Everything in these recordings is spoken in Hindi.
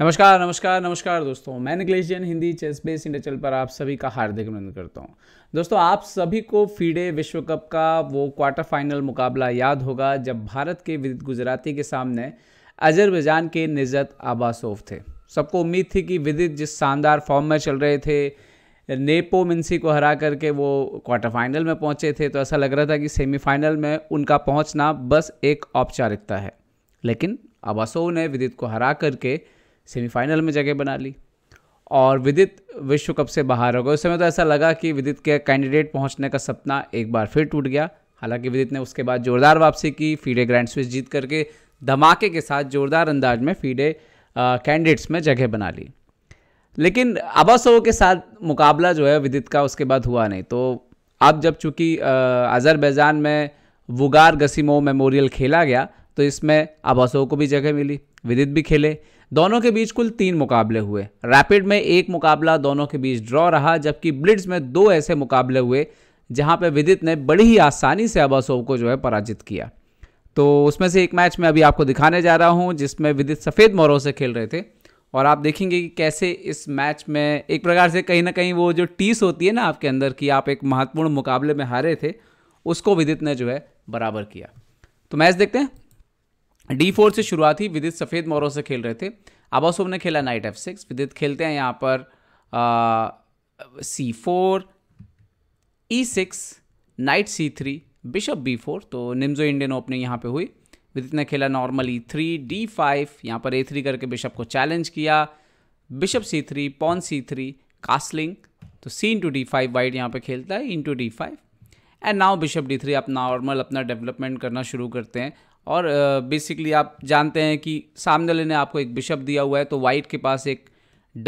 नमस्कार नमस्कार नमस्कार दोस्तों मैं Niklesh Jain Hindi chess base India channel पर आप सभी का हार्दिक अभिनंदन करता हूं दोस्तों आप सभी को फीडे विश्व कप का वो क्वार्टर फाइनल मुकाबला याद होगा जब भारत के विदित गुजराती के सामने अजरबैजान के निजत आबासोव थे सबको उम्मीद थी कि विदित जिस शानदार फॉर्म में चल रहे थे नेपो मिन्सी को हरा करके वो क्वार्टर फाइनल में पहुंचे थे तो ऐसा लग रहा था कि सेमीफाइनल में उनका पहुंचना बस एक औपचारिकता है लेकिन आबासोव ने विदित को हरा करके सेमीफाइनल में जगह बना ली और विदित विश्व कप से बाहर हो गए उस समय तो ऐसा लगा कि विदित के कैंडिडेट पहुंचने का सपना एक बार फिर टूट गया हालांकि विदित ने उसके बाद जोरदार वापसी की फीडे ग्रैंड स्विच जीत करके धमाके के साथ जोरदार अंदाज में फीडे कैंडिडेट्स में जगह बना ली लेकिन अबासो के साथ मुकाबला जो है विदित का उसके बाद हुआ नहीं तो अब जब चूँकि अज़रबैजान में वुगार गसीमो मेमोरियल खेला गया तो इसमें अबासो को भी जगह मिली विदित भी खेले दोनों के बीच कुल तीन मुकाबले हुए रैपिड में एक मुकाबला दोनों के बीच ड्रॉ रहा जबकि ब्लिट्स में दो ऐसे मुकाबले हुए जहां पे विदित ने बड़ी ही आसानी से अबासोव को जो है पराजित किया तो उसमें से एक मैच मैं अभी आपको दिखाने जा रहा हूं जिसमें विदित सफ़ेद मोरों से खेल रहे थे और आप देखेंगे कि कैसे इस मैच में एक प्रकार से कहीं ना कहीं वो जो टीस होती है ना आपके अंदर कि आप एक महत्वपूर्ण मुकाबले में हारे थे उसको विदित ने जो है बराबर किया तो मैच देखते हैं डी फोर से शुरुआत ही विदित सफ़ेद मोरों से खेल रहे थे आबासोव ने खेला नाइट एफ सिक्स विदित खेलते हैं यहाँ पर C four E six knight C three bishop B four तो निम्जो इंडियन ओपनिंग यहाँ पे हुई विदित ने खेला normal E three D five यहाँ पर ए थ्री करके बिशप को चैलेंज किया bishop C three pawn C three castling तो C into D five white यहाँ पर खेलता है into D five and now bishop D three आप नॉर्मल अपना डेवलपमेंट करना शुरू करते हैं और बेसिकली आप जानते हैं कि सामने वाले ने आपको एक बिशप दिया हुआ है तो वाइट के पास एक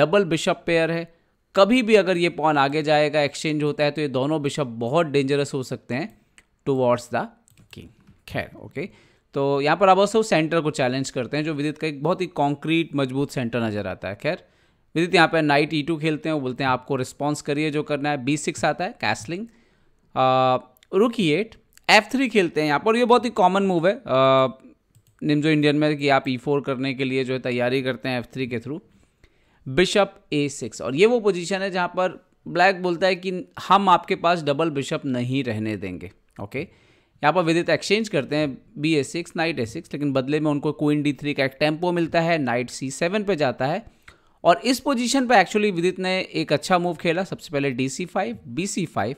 डबल बिशप पेयर है कभी भी अगर ये पॉन आगे जाएगा एक्सचेंज होता है तो ये दोनों बिशप बहुत डेंजरस हो सकते हैं टू वॉर्ड्स द किंग खैर ओके तो यहाँ पर आप ऑल्सो सेंटर को चैलेंज करते हैं जो विदित का एक बहुत ही कॉन्क्रीट मजबूत सेंटर नज़र आता है खैर विदित यहाँ पर नाइट ई टू खेलते हैं वो बोलते हैं आपको रिस्पॉन्स करिए जो करना है बी सिक्स आता है कैसलिंग रुकी एट एफ थ्री खेलते हैं यहाँ पर ये बहुत ही कॉमन मूव है निम्जो इंडियन में कि आप ई e फोर करने के लिए जो है तैयारी करते हैं एफ थ्री के थ्रू बिशप ए सिक्स और ये वो पोजीशन है जहाँ पर ब्लैक बोलता है कि हम आपके पास डबल बिशप नहीं रहने देंगे ओके यहाँ पर विदित एक्सचेंज करते हैं B A six knight A six लेकिन बदले में उनको क्वीन डी थ्री का एक टेम्पो मिलता है नाइट सी सेवन पर जाता है और इस पोजीशन पर एक्चुअली विदित ने एक अच्छा मूव खेला सबसे पहले D C five B C five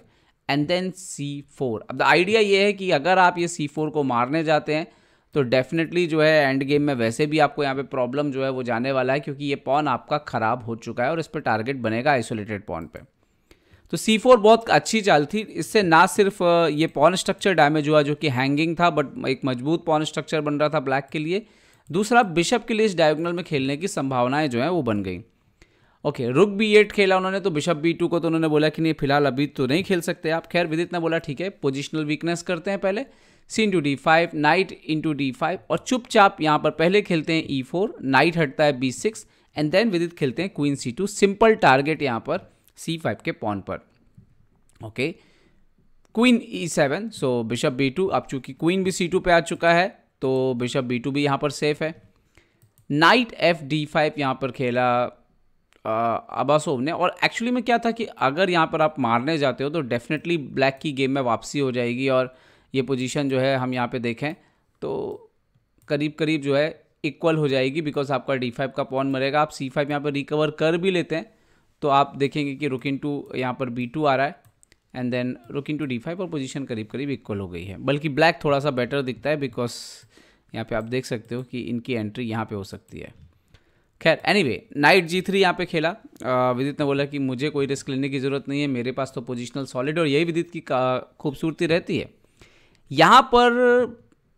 and then C four अब द आइडिया ये है कि अगर आप ये सी फोर को मारने जाते हैं तो डेफिनेटली जो है एंड गेम में वैसे भी आपको यहाँ पे प्रॉब्लम जो है वो जाने वाला है क्योंकि ये पॉन आपका ख़राब हो चुका है और इस पर टारगेट बनेगा आइसोलेटेड पॉन पे तो सी फोर बहुत अच्छी चाल थी इससे ना सिर्फ ये पॉन स्ट्रक्चर डैमेज हुआ जो कि हैंगिंग था बट एक मजबूत पॉन स्ट्रक्चर बन रहा था ब्लैक के लिए दूसरा बिशप के लिए इस डायगोनल में खेलने की संभावनाएं जो हैं वो बन गई ओके रुक बी एट खेला उन्होंने तो बिशप बी टू को तो उन्होंने बोला कि नहीं फिलहाल अभी तो नहीं खेल सकते आप खैर विदित ने बोला ठीक है पोजिशनल वीकनेस करते हैं पहले C into D five knight into D five और चुपचाप यहाँ पर पहले खेलते हैं ई फोर नाइट हटता है B six and then Vidit खेलते हैं queen C two simple target यहाँ पर सी फाइव के पॉन पर okay queen E seven so bishop B two अब चूंकि क्वीन भी सी टू पर आ चुका है तो बिशप बी टू भी यहाँ पर सेफ है नाइट एफ डी फाइव यहाँ पर खेला अबासोव ने और एक्चुअली में क्या था कि अगर यहाँ पर आप मारने जाते हो तो डेफिनेटली ब्लैक की गेम में वापसी हो जाएगी और ये पोजीशन जो है हम यहाँ पे देखें तो करीब करीब जो है इक्वल हो जाएगी बिकॉज आपका डी फाइव का पॉन मरेगा आप सी फाइव यहाँ पर रिकवर कर भी लेते हैं तो आप देखेंगे कि रुकिन टू यहाँ पर बी टू आ रहा है and then rook in to D five और पोजिशन करीब करीब इक्वल हो गई है बल्कि ब्लैक थोड़ा सा बेटर दिखता है बिकॉज यहाँ पे आप देख सकते हो कि इनकी एंट्री यहाँ पे हो सकती है खैर एनीवे नाइट जी थ्री यहाँ पे खेला विदित ने बोला कि मुझे कोई रिस्क लेने की ज़रूरत नहीं है मेरे पास तो पोजिशनल सॉलिड और यही विदित की खूबसूरती रहती है यहाँ पर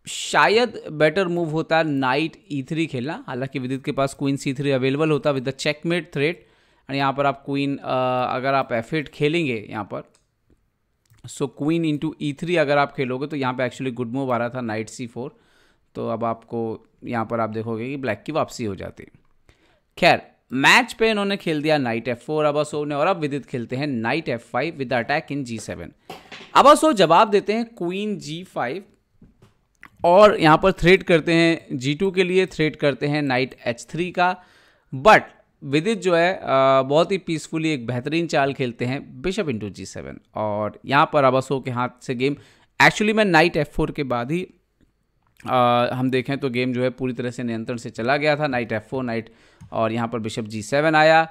शायद बेटर मूव होता है नाइट ई थ्री खेलना हालांकि विदित के पास क्वीन सी थ्री अवेलेबल होता with the checkmate threat and यहाँ पर आप क्वीन अगर आप एफ एट खेलेंगे यहाँ पर so queen into E three अगर आप खेलोगे तो यहाँ पर एक्चुअली गुड मूव आ रहा था नाइट सी फोर तो अब आपको यहाँ पर आप देखोगे कि ब्लैक की वापसी हो जाती है खैर मैच पे इन्होंने खेल दिया नाइट एफ फोर अबासो ने और अब विदित खेलते हैं knight F five with attack in G seven Abasov जवाब देते हैं क्वीन जी फाइव और यहाँ पर थ्रेड करते हैं जी टू के लिए थ्रेड करते हैं नाइट एच थ्री का बट विदित जो है बहुत ही पीसफुली एक बेहतरीन चाल खेलते हैं बिशप इंटू जी सेवन और यहाँ पर अबासो के हाथ से गेम एक्चुअली में नाइट एफ फोर के बाद ही आ, हम देखें तो गेम जो है पूरी तरह से नियंत्रण से चला गया था नाइट एफ फोर नाइट और यहाँ पर बिशप जी सेवन आया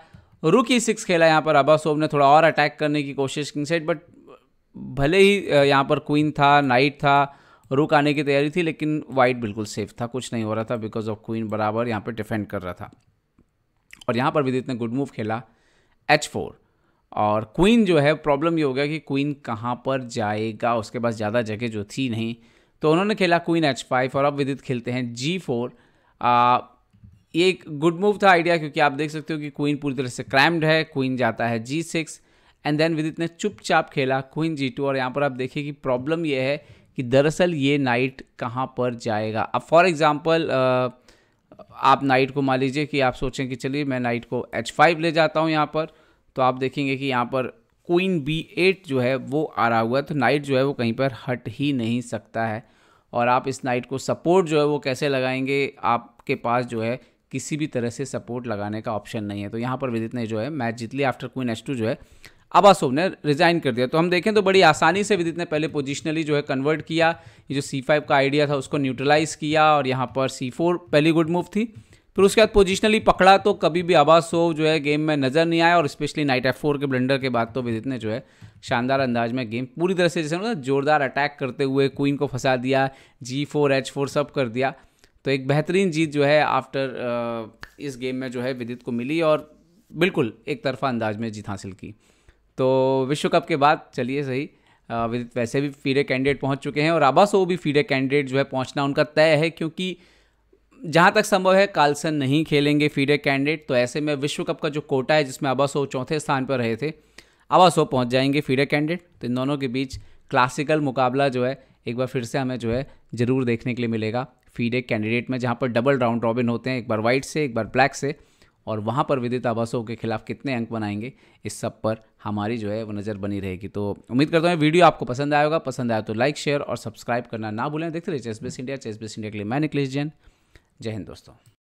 रुक ई सिक्स खेला यहाँ पर अबासोब ने थोड़ा और अटैक करने की कोशिश किंग सेट बट भले ही यहाँ पर क्वीन था नाइट था रुक आने की तैयारी थी लेकिन वाइट बिल्कुल सेफ था कुछ नहीं हो रहा था बिकॉज ऑफ क्वीन बराबर यहाँ पर डिफेंड कर रहा था और यहाँ पर विदित ने गुड मूव खेला एच फोर और क्वीन जो है प्रॉब्लम ये हो गया कि क्वीन कहाँ पर जाएगा उसके पास ज़्यादा जगह जो थी नहीं तो उन्होंने खेला क्वीन एच फाइव और अब विदित खेलते हैं जी फोर ये एक गुड मूव था आइडिया क्योंकि आप देख सकते हो कि क्वीन पूरी तरह से क्रैम्ड है क्वीन जाता है जी सिक्स एंड देन विदित ने चुपचाप खेला क्वीन जी टू और यहाँ पर आप देखिए कि प्रॉब्लम ये है कि दरअसल ये नाइट कहाँ पर जाएगा अब फॉर एग्ज़ाम्पल आप नाइट को मान लीजिए कि आप सोचें कि चलिए मैं नाइट को एच फाइव ले जाता हूँ यहाँ पर तो आप देखेंगे कि यहाँ पर क्वीन बी एट जो है वो आ रहा हुआ तो नाइट जो है वो कहीं पर हट ही नहीं सकता है और आप इस नाइट को सपोर्ट जो है वो कैसे लगाएंगे आपके पास जो है किसी भी तरह से सपोर्ट लगाने का ऑप्शन नहीं है तो यहाँ पर विदित ने जो है मैच जीत लिया आफ्टर क्वीन एच टू जो है अबासोव ने रिजाइन कर दिया तो हम देखें तो बड़ी आसानी से विदित ने पहले पोजिशनली जो है कन्वर्ट किया ये जो सी फाइव का आइडिया था उसको न्यूट्रलाइज किया और यहाँ पर सी फोर पहली गुड मूव थी फिर उसके बाद पोजिशनली पकड़ा तो कभी भी आवाज सो जो है गेम में नज़र नहीं आया और स्पेशली नाइट एफ फोर के ब्लेंडर के बाद तो विदित ने जो है शानदार अंदाज में गेम पूरी तरह से जैसे जोरदार अटैक करते हुए क्वीन को फंसा दिया जी फोर एच फोर सब कर दिया तो एक बेहतरीन जीत जो है आफ्टर इस गेम में जो है विदित को मिली और बिल्कुल एक तरफा अंदाज में जीत हासिल की तो विश्व कप के बाद चलिए सही विदित वैसे भी फीडे कैंडिडेट पहुंच चुके हैं और आबासो भी फीडे कैंडिडेट जो है पहुंचना उनका तय है क्योंकि जहां तक संभव है कार्लसन नहीं खेलेंगे फीडे कैंडिडेट तो ऐसे में विश्व कप का जो कोटा है जिसमें अबासो चौथे स्थान पर रहे थे अबासो पहुंच जाएंगे फीडे कैंडिडेट तो इन दोनों के बीच क्लासिकल मुकाबला जो है एक बार फिर से हमें जो है ज़रूर देखने के लिए मिलेगा फीडे कैंडिडेट में जहाँ पर डबल राउंड रॉबिन होते हैं एक बार वाइट से एक बार ब्लैक से और वहाँ पर विदित आवासों के खिलाफ कितने अंक बनाएंगे इस सब पर हमारी जो है वो नज़र बनी रहेगी तो उम्मीद करता हूँ वीडियो आपको पसंद आएगा पसंद आया तो लाइक शेयर और सब्सक्राइब करना ना भूलें देखते रहिए चेसबेस इंडिया चेसबेस इंडिया के लिए मैं निकलेश जैन जय हिंद दोस्तों